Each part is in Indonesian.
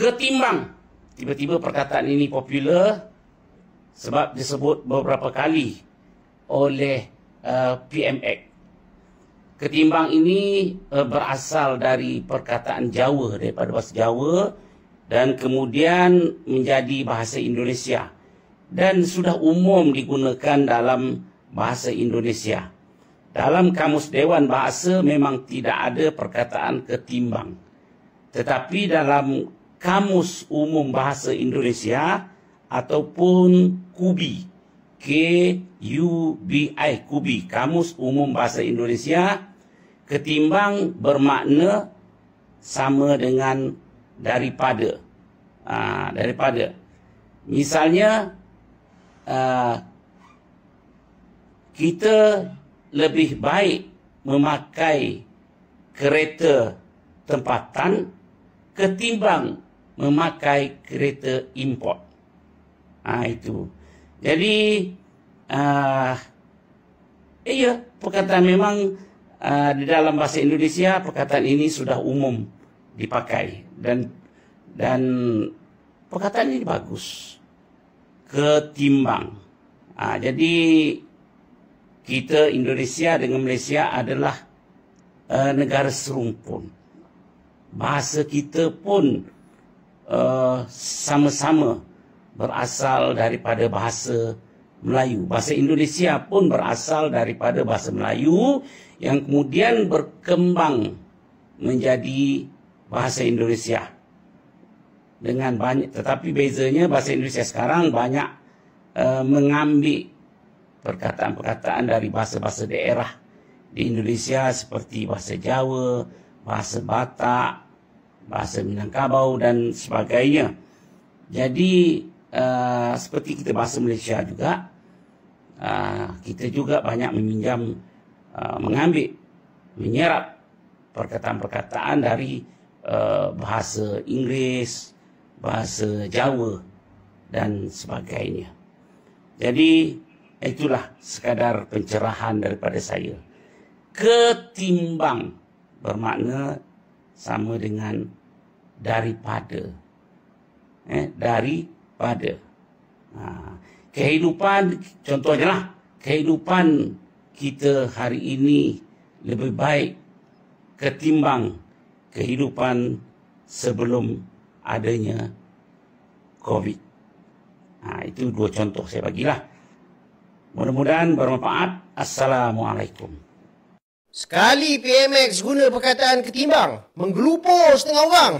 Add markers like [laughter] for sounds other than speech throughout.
ketimbang tiba-tiba perkataan ini popular sebab disebut beberapa kali oleh uh, PMX. Ketimbang ini uh, berasal dari perkataan Jawa daripada bahasa Jawa dan kemudian menjadi bahasa Indonesia dan sudah umum digunakan dalam bahasa Indonesia. Dalam kamus Dewan Bahasa memang tidak ada perkataan ketimbang. Tetapi dalam Kamus Umum Bahasa Indonesia ataupun KUBI K U B I KUBI Kamus Umum Bahasa Indonesia ketimbang bermakna sama dengan daripada ha, ah, daripada misalnya uh, kita lebih baik memakai kereta tempatan ketimbang memakai kereta import. Ha, itu. Jadi, uh, eh ya, perkataan memang uh, di dalam bahasa Indonesia, perkataan ini sudah umum dipakai. Dan dan perkataan ini bagus. Ketimbang. Ha, jadi, kita Indonesia dengan Malaysia adalah uh, negara serumpun. Bahasa kita pun Eh, sama-sama berasal daripada bahasa Melayu. Bahasa Indonesia pun berasal daripada bahasa Melayu yang kemudian berkembang menjadi bahasa Indonesia. Dengan banyak tetapi bezanya bahasa Indonesia sekarang banyak uh, mengambil perkataan-perkataan dari bahasa-bahasa daerah di Indonesia seperti bahasa Jawa, bahasa Batak, bahasa Minangkabau dan sebagainya. Jadi uh, seperti kita bahasa Malaysia juga, uh, kita juga banyak meminjam, uh, mengambil, menyerap perkataan-perkataan dari uh, bahasa Inggeris, bahasa Jawa dan sebagainya. Jadi itulah sekadar pencerahan daripada saya. Ketimbang bermakna sama dengan daripada eh daripada ha kehidupan contohnya lah kehidupan kita hari ini lebih baik ketimbang kehidupan sebelum adanya covid ha itu dua contoh saya bagilah mudah-mudahan bermanfaat assalamualaikum Sekali PMX guna perkataan ketimbang, menggelupur setengah orang.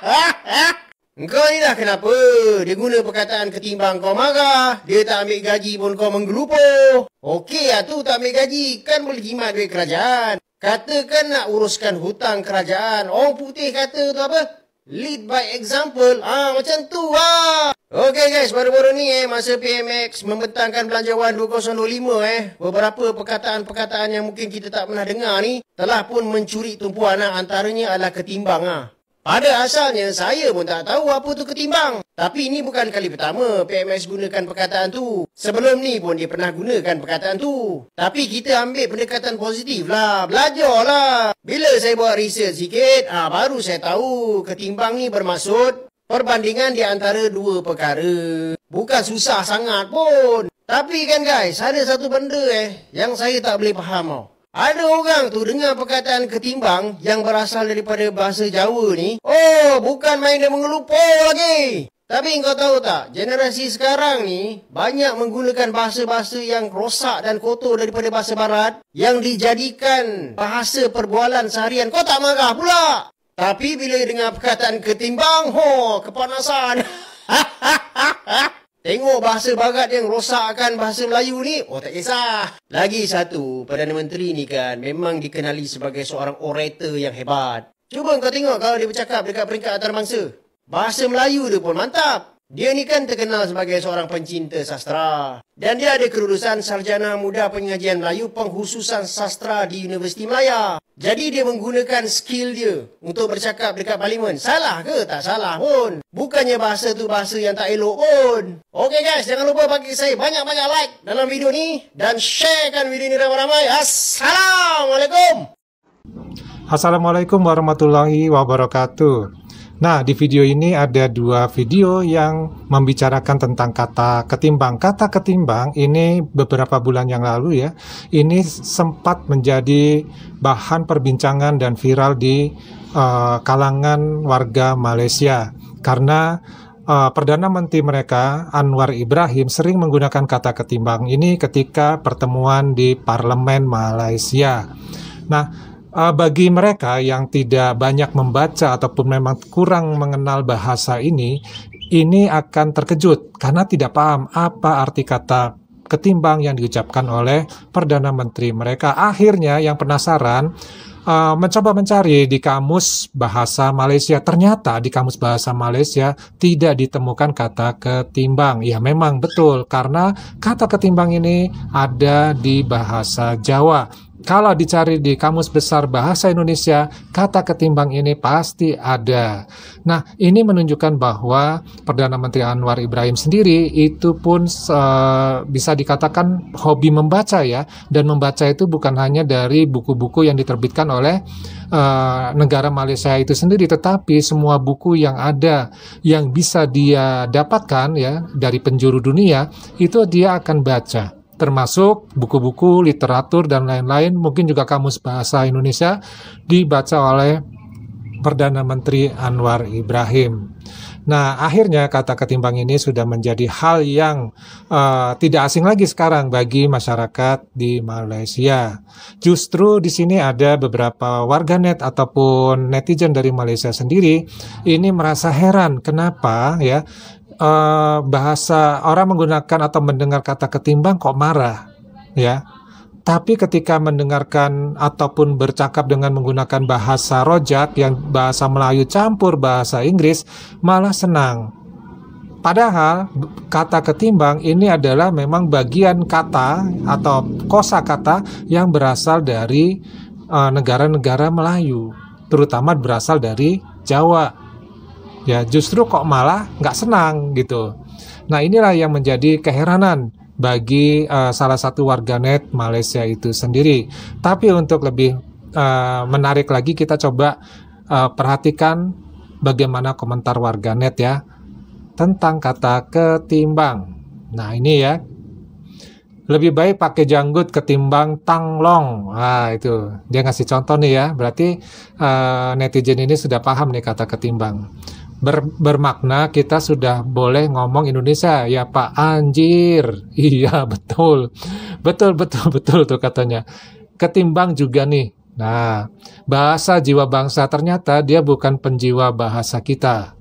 [laughs] Engkau ni lah kenapa? Dia guna perkataan ketimbang kau marah. Dia tak ambil gaji pun kau menggelupur. Okey lah tu tak ambil gaji. Kan boleh jimat duit kerajaan. Katakan nak uruskan hutang kerajaan. Orang putih kata tu apa? Lead by example. Ah ha, macam tu ah. Ha. Okey guys, baru-baru ni eh masa PMX membentangkan belanjawan 2025 eh, beberapa perkataan-perkataan yang mungkin kita tak pernah dengar ni telah pun mencuri tumpuan ah antaranya adalah ketimbang ah. Pada asalnya, saya pun tak tahu apa tu ketimbang. Tapi ini bukan kali pertama PMS gunakan perkataan tu. Sebelum ni pun dia pernah gunakan perkataan tu. Tapi kita ambil pendekatan positif lah. belajar lah. Bila saya buat riset sikit, ha, baru saya tahu ketimbang ni bermaksud perbandingan di antara dua perkara. Bukan susah sangat pun. Tapi kan guys, ada satu benda eh yang saya tak boleh faham tau. Oh. Ada orang tu dengar perkataan ketimbang yang berasal daripada bahasa Jawa ni. Oh, bukan main dia mengelupur lagi. Tapi kau tahu tak, generasi sekarang ni banyak menggunakan bahasa-bahasa yang rosak dan kotor daripada bahasa barat yang dijadikan bahasa perbualan seharian. Kau tak marah pula. Tapi bila dengar perkataan ketimbang, oh, kepanasan. Ha, ha, ha, ha. Tengok bahasa barat yang rosakkan bahasa Melayu ni, oh tak kisah. Lagi satu, Perdana Menteri ni kan memang dikenali sebagai seorang orator yang hebat. Cuba kau tengok kalau dia bercakap dekat peringkat antarabangsa. Bahasa Melayu dia pun mantap. Dia ni kan terkenal sebagai seorang pencinta sastra dan dia ada kerudusan sarjana muda pengajian Melayu penghususan sastra di Universiti Melaya. Jadi dia menggunakan skill dia untuk bercakap dekat parlimen. Salah ke? Tak salah pun. Bukannya bahasa tu bahasa yang tak elok pun. Okey guys, jangan lupa bagi saya banyak-banyak like dalam video ni dan sharekan video ni ramai-ramai. Assalamualaikum. Assalamualaikum warahmatullahi wabarakatuh. Nah, di video ini ada dua video yang membicarakan tentang kata ketimbang. Kata ketimbang ini beberapa bulan yang lalu ya, ini sempat menjadi bahan perbincangan dan viral di uh, kalangan warga Malaysia karena uh, Perdana Menteri mereka Anwar Ibrahim sering menggunakan kata ketimbang ini ketika pertemuan di parlemen Malaysia. Nah, uh, bagi mereka yang tidak banyak membaca ataupun memang kurang mengenal bahasa ini, ini akan terkejut karena tidak paham apa arti kata ketimbang yang diucapkan oleh perdana menteri mereka. Akhirnya yang penasaran uh, mencoba mencari di kamus bahasa Malaysia. Ternyata di kamus bahasa Malaysia tidak ditemukan kata ketimbang. Ya memang betul karena kata ketimbang ini ada di bahasa Jawa kalau dicari di Kamus Besar Bahasa Indonesia, kata ketimbang ini pasti ada. Nah, ini menunjukkan bahwa Perdana Menteri Anwar Ibrahim sendiri itu pun uh, bisa dikatakan hobi membaca ya, dan membaca itu bukan hanya dari buku-buku yang diterbitkan oleh uh, negara Malaysia itu sendiri, tetapi semua buku yang ada yang bisa dia dapatkan ya dari penjuru dunia itu dia akan baca termasuk buku-buku, literatur, dan lain-lain, mungkin juga kamus bahasa Indonesia dibaca oleh Perdana Menteri Anwar Ibrahim. Nah, akhirnya kata ketimbang ini sudah menjadi hal yang uh, tidak asing lagi sekarang bagi masyarakat di Malaysia. Justru di sini ada beberapa warganet ataupun netizen dari Malaysia sendiri ini merasa heran kenapa ya Eh, bahasa orang menggunakan atau mendengar kata ketimbang kok marah, ya. Tapi ketika mendengarkan ataupun bercakap dengan menggunakan bahasa rojak yang bahasa Melayu campur bahasa Inggris malah senang. Padahal kata ketimbang ini adalah memang bagian kata atau kosa kata yang berasal dari eh, negara-negara uh, negara -negara Melayu, terutama berasal dari Jawa ya justru kok malah nggak senang gitu. Nah inilah yang menjadi keheranan bagi uh, salah satu warganet Malaysia itu sendiri. Tapi untuk lebih uh, menarik lagi kita coba uh, perhatikan bagaimana komentar warganet ya tentang kata ketimbang. Nah ini ya lebih baik pakai janggut ketimbang tanglong. Nah, itu dia ngasih contoh nih ya. Berarti uh, netizen ini sudah paham nih kata ketimbang ber, bermakna kita sudah boleh ngomong Indonesia ya Pak Anjir [laughs] iya betul betul betul [laughs] betul tuh katanya ketimbang juga nih nah bahasa jiwa bangsa ternyata dia bukan penjiwa bahasa kita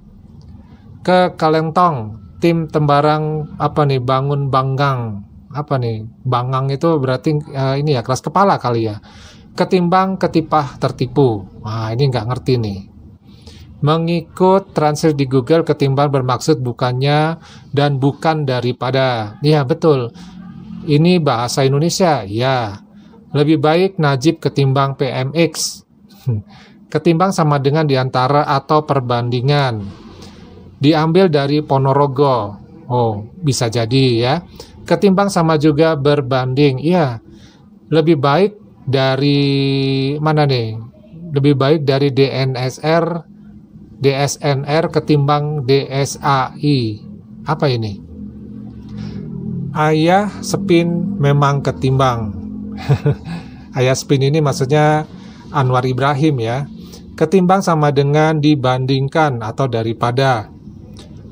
ke Kalentong tim tembarang apa nih bangun banggang apa nih bangang itu berarti uh, ini ya keras kepala kali ya ketimbang ketipah tertipu nah ini nggak ngerti nih mengikut transfer di Google ketimbang bermaksud bukannya dan bukan daripada. Ya, betul. Ini bahasa Indonesia. Ya. Lebih baik Najib ketimbang PMX. Hmm. Ketimbang sama dengan diantara atau perbandingan. Diambil dari Ponorogo. Oh, bisa jadi ya. Ketimbang sama juga berbanding. Iya. Lebih baik dari mana nih? Lebih baik dari DNSR DSNR ketimbang DSAI. Apa ini? Ayah Spin memang ketimbang. [laughs] Ayah Spin ini maksudnya Anwar Ibrahim ya. Ketimbang sama dengan dibandingkan atau daripada.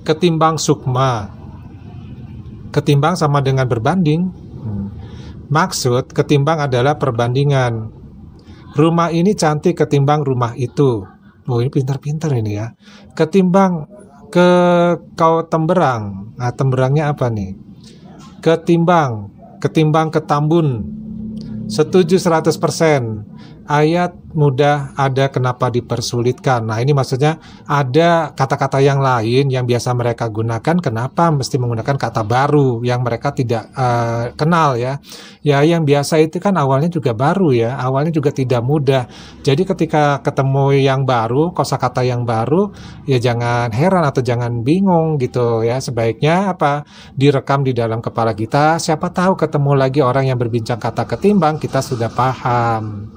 Ketimbang sukma. Ketimbang sama dengan berbanding. Hmm. Maksud ketimbang adalah perbandingan. Rumah ini cantik ketimbang rumah itu oh ini pintar-pintar ini ya ketimbang ke kau temberang nah temberangnya apa nih ketimbang ketimbang ke Tambun setuju 100% ayat mudah ada kenapa dipersulitkan. Nah, ini maksudnya ada kata-kata yang lain yang biasa mereka gunakan kenapa mesti menggunakan kata baru yang mereka tidak uh, kenal ya. Ya yang biasa itu kan awalnya juga baru ya, awalnya juga tidak mudah. Jadi ketika ketemu yang baru, kosakata yang baru, ya jangan heran atau jangan bingung gitu ya. Sebaiknya apa? direkam di dalam kepala kita, siapa tahu ketemu lagi orang yang berbincang kata ketimbang kita sudah paham.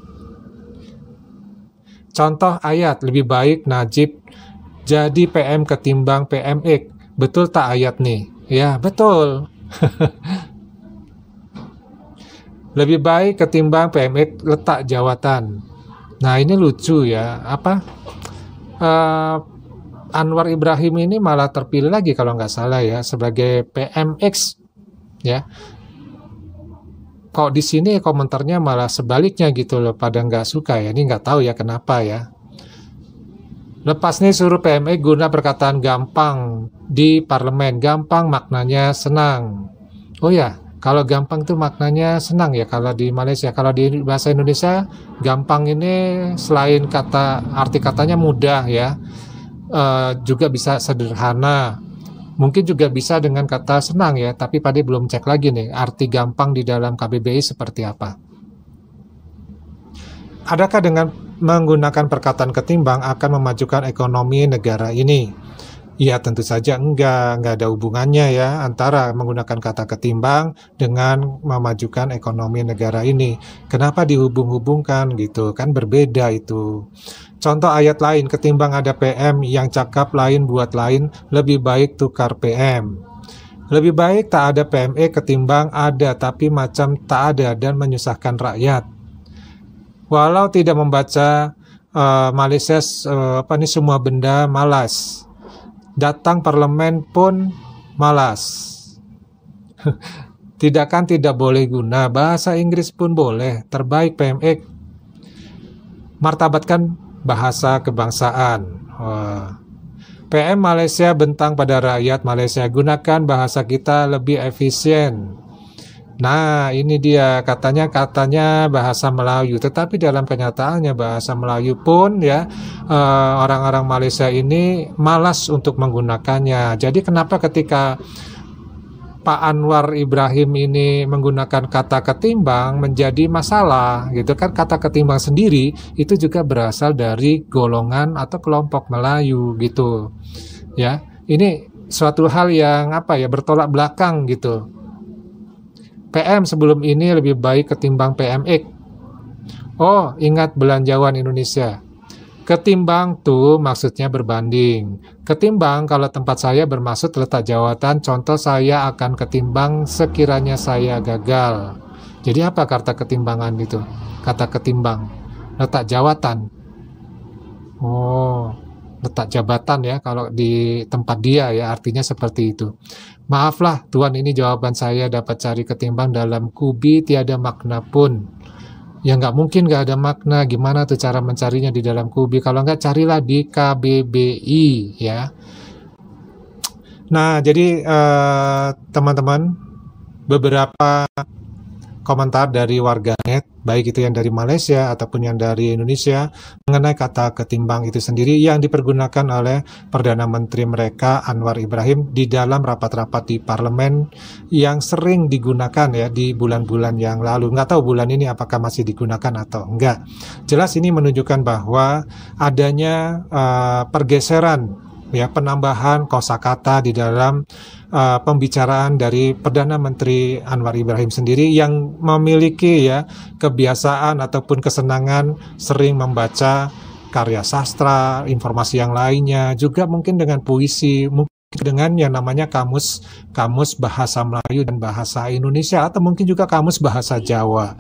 Contoh ayat, lebih baik Najib jadi PM ketimbang PMX. Betul tak ayat nih? Ya, betul. [laughs] lebih baik ketimbang PMX letak jawatan. Nah, ini lucu ya. Apa? Uh, Anwar Ibrahim ini malah terpilih lagi kalau nggak salah ya sebagai PMX ya kok di sini komentarnya malah sebaliknya gitu loh pada nggak suka ya ini nggak tahu ya kenapa ya Lepas nih suruh PMI e guna perkataan gampang di parlemen. Gampang maknanya senang. Oh ya, kalau gampang itu maknanya senang ya kalau di Malaysia. Kalau di bahasa Indonesia, gampang ini selain kata arti katanya mudah ya, uh, juga bisa sederhana, Mungkin juga bisa dengan kata senang ya, tapi Pade belum cek lagi nih arti gampang di dalam KBBI seperti apa. Adakah dengan menggunakan perkataan ketimbang akan memajukan ekonomi negara ini? Iya tentu saja enggak, enggak ada hubungannya ya antara menggunakan kata ketimbang dengan memajukan ekonomi negara ini. Kenapa dihubung-hubungkan gitu, kan berbeda itu. Contoh ayat lain, ketimbang ada PM yang cakap lain buat lain, lebih baik tukar PM. Lebih baik tak ada PME ketimbang ada tapi macam tak ada dan menyusahkan rakyat. Walau tidak membaca uh, eh, Malaysia uh, eh, apa ini semua benda malas datang parlemen pun malas. [laughs] Tidak kan tidak boleh guna, bahasa Inggris pun boleh, terbaik PMX. Martabatkan bahasa kebangsaan. Wah. PM Malaysia bentang pada rakyat Malaysia, gunakan bahasa kita lebih efisien. Nah, ini dia katanya katanya bahasa Melayu, tetapi dalam kenyataannya bahasa Melayu pun ya eh, orang-orang uh, Malaysia ini malas untuk menggunakannya. Jadi kenapa ketika Pak Anwar Ibrahim ini menggunakan kata ketimbang menjadi masalah gitu kan kata ketimbang sendiri itu juga berasal dari golongan atau kelompok Melayu gitu ya ini suatu hal yang apa ya bertolak belakang gitu PM sebelum ini lebih baik ketimbang PMX. Oh, ingat belanjawan Indonesia. Ketimbang tuh maksudnya berbanding. Ketimbang kalau tempat saya bermaksud letak jawatan, contoh saya akan ketimbang sekiranya saya gagal. Jadi apa kata ketimbangan itu? Kata ketimbang. Letak jawatan. Oh, letak jabatan ya kalau di tempat dia ya artinya seperti itu. Maaflah Tuhan ini jawaban saya dapat cari ketimbang dalam kubi tiada makna pun. Ya nggak mungkin nggak ada makna. Gimana tuh cara mencarinya di dalam kubi? Kalau nggak carilah di KBBI ya. Nah jadi eh, teman-teman uh, teman -teman, beberapa komentar dari warganet, baik itu yang dari Malaysia ataupun yang dari Indonesia, mengenai kata ketimbang itu sendiri yang dipergunakan oleh Perdana Menteri mereka Anwar Ibrahim di dalam rapat-rapat di parlemen yang sering digunakan ya di bulan-bulan yang lalu. Nggak tahu bulan ini apakah masih digunakan atau enggak. Jelas ini menunjukkan bahwa adanya uh, pergeseran ya penambahan kosakata di dalam uh, pembicaraan dari Perdana Menteri Anwar Ibrahim sendiri yang memiliki ya kebiasaan ataupun kesenangan sering membaca karya sastra, informasi yang lainnya, juga mungkin dengan puisi, mungkin dengan yang namanya kamus kamus bahasa Melayu dan bahasa Indonesia atau mungkin juga kamus bahasa Jawa.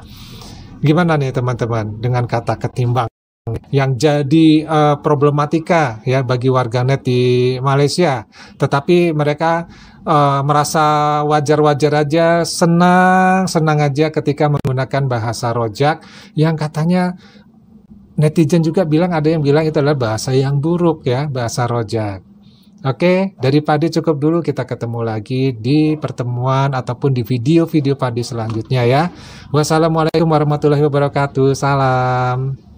Gimana nih teman-teman dengan kata ketimbang? yang jadi uh, problematika ya bagi warga net di Malaysia. Tetapi mereka uh, merasa wajar-wajar aja, senang-senang aja ketika menggunakan bahasa rojak yang katanya netizen juga bilang ada yang bilang itu adalah bahasa yang buruk ya, bahasa rojak. Oke, okay, dari Padi cukup dulu. Kita ketemu lagi di pertemuan ataupun di video-video Padi selanjutnya ya. Wassalamualaikum warahmatullahi wabarakatuh. Salam.